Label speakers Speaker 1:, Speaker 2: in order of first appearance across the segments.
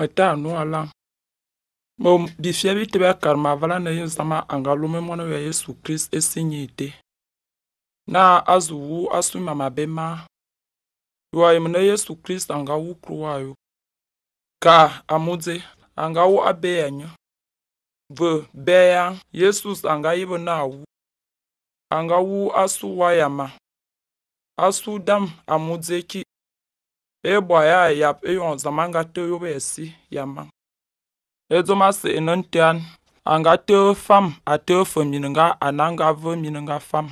Speaker 1: meta nu ala mo bifia bi tebe karima vala ne ye zama anga lume mwana ya yesu krist esi nyi ite na azu wu asu mama be ma yo ayi mne yesu krist anga wu kruwa yo ka amudze anga wu abe ya nyo ve be ya yesus anga yibo na awu anga wu asu wa yama asu dam amudze ki ebwa ya yap eyonza mangate yobesi yama edzoma se enontian anga te fam a ate fo minga ananga vo minga fam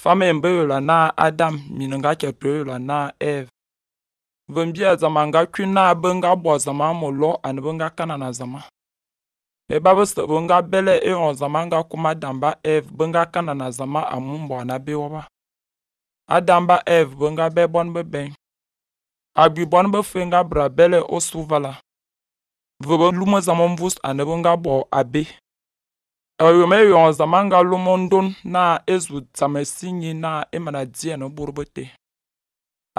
Speaker 1: fam embe yola na adam minga kepre yola na eve vembia zama nga kwi na abe nga bwa zama molo ani be nga kana na zama eba be se be nga bele eyon zama nga kuma damba eve be nga kana na zama amu mbwa na be woba adamba eve be nga be bon be ben Agbibɔne bɛ fẽ nga bra bɛlɛ osuvala və bə lumə zama mvus anə bə nga ɓɔ abe eyom eyɔŋ zama nga lomɔ ndon na ezu tsama si nyi na e mana di anə ɓur bə te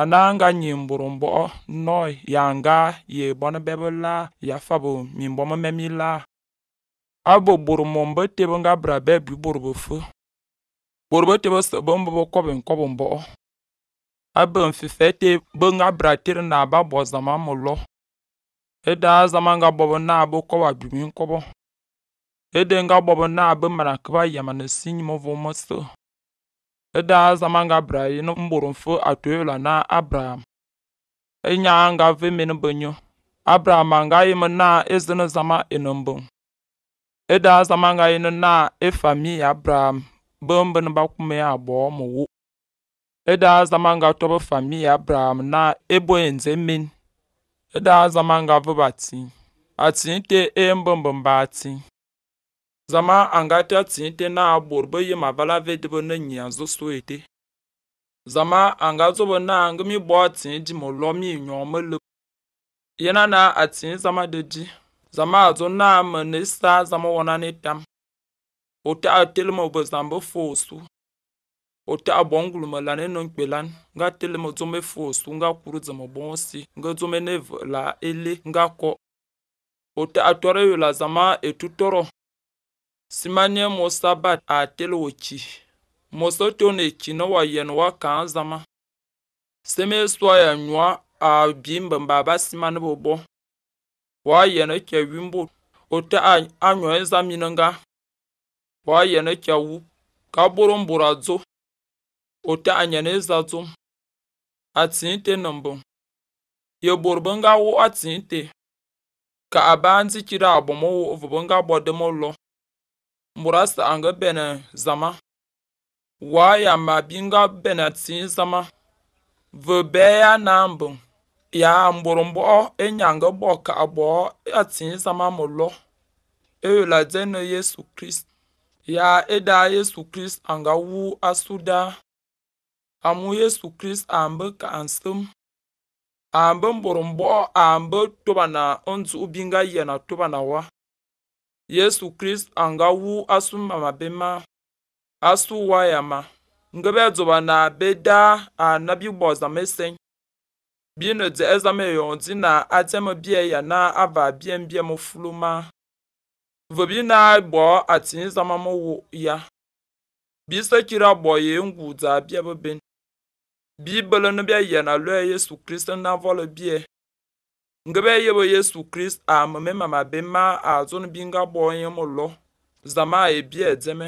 Speaker 1: ana nga nyi mbur mbo'o nnɔi ya nga yi bɔn bɛ bə laa ya fa bə mimbɔmɔ mɛ mi laa abə bur mom bə te bə nga bra bɛ bwi bur bə fə bur bə te bə sə bə mbə bə kɔbe nkɔbɔ mbo'o abe te bụ nga bratere na aba bo zama mulo eda azama nga bobo na abu kowa bimin kobo ede nga bobo na abu marakba yamana sinyi mo vomo so eda zama nga braye no mburu mfu atoyola na abraham enya nga vemen bonyo abraham nga yim na ezino zama enombo eda azama nga yino na efami abraham bambin bakume abọ mụ wu zama nga tobo família Abraham na ebo e min. zama enzemin. Eda zamanga vobati. Atsinte e mbombomba ati. Zama anga angati te na aborbo ye mavala vedebo na nyanzo soete. Zama angazobo na angami bo atsinti molomi nyomelo. yana na atsin zama deji. Zama azo na amenesa zama wana netam. Ota atelmo bo zambo fosu. ota abon gulume la ne non kpe lan nga tele mo dzome fu osu nga kuru dze mo bon si nga dzome ne ve la ele nga ko ota atore yo la zama etutoro simanie mo sabat a tele wo tsi mo so to ne tsi ne wa yen wa kan zama seme soa ya nyua a bi mbemba ba sima ne bo bo wa yen ke wimbo ota anyo ezami ne nga wa yen ke wu ka boro mbura dzo Otagha nyen ezatun atsin te nembong ye bot be nga wo atsin te ka abaa ndzi kiri abom owo ovu be nga bo dem olo mbut asagha nge bene zama waa ya ma bi nga bene atsin zama ve ya na mbụ. ya mbut mbo enya nge bo ka abo e atsin zama mo lo eyela dze yesu krist ya ịda e yesu krist anga wu asu daa amu yesu krist an ka ka'an sem an be mboro mbo'o an be toba na nzu'u bi nga yɛn a toba na wa yesu krist an nga wu asu mama be ma asu wa ya ma nge be dzoba na be daa a na bi gbo zame sen bi ne dze'e zame yon di na adiɛm bie ya na ava bien bien mo fulu ma ve bi na gbo atini zama mo wo ya bi sekira agbo ye ngwu dza bia bibele ni bɛ yɛna lɔɛ yesu kristo na vɔli bie nge bia yɛ bo yesu kristo a mame mama be ma a zo ni binga bɔ yɛ mo lɔ zama a ebie dzeme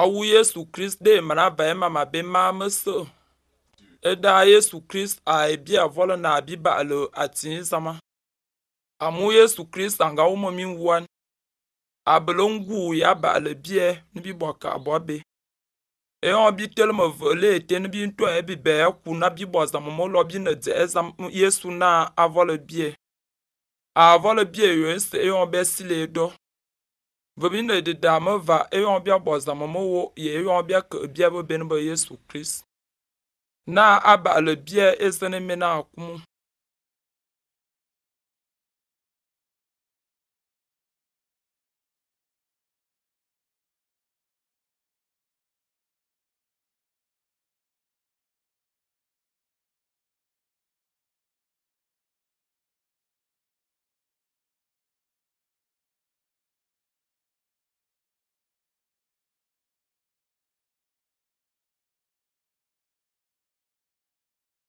Speaker 1: awu yesu kristo de mana ba yɛ mama be ma me so eda yesu kristo a ebie vɔli na abi ba lo a tii zama amu yesu kristo a nga mo mi wuan abelo ngu ya ba le bie ni bi bɔ ka bɔ be e ɔ bi telemi ve le eteni bi ŋutɔ ye bi be eku na bi bɔ zamɔmɔ lɔ bi ne dze ezam yesu na avɔ le bie avɔ le bie yɔ ese eyɔ be si le dɔ ve bi ne deda me va eyɔ bia bɔ zamɔmɔ wo ye eyɔ bia ke bia be be ne be yesu krist na aba le bie eze ne mi na akumu.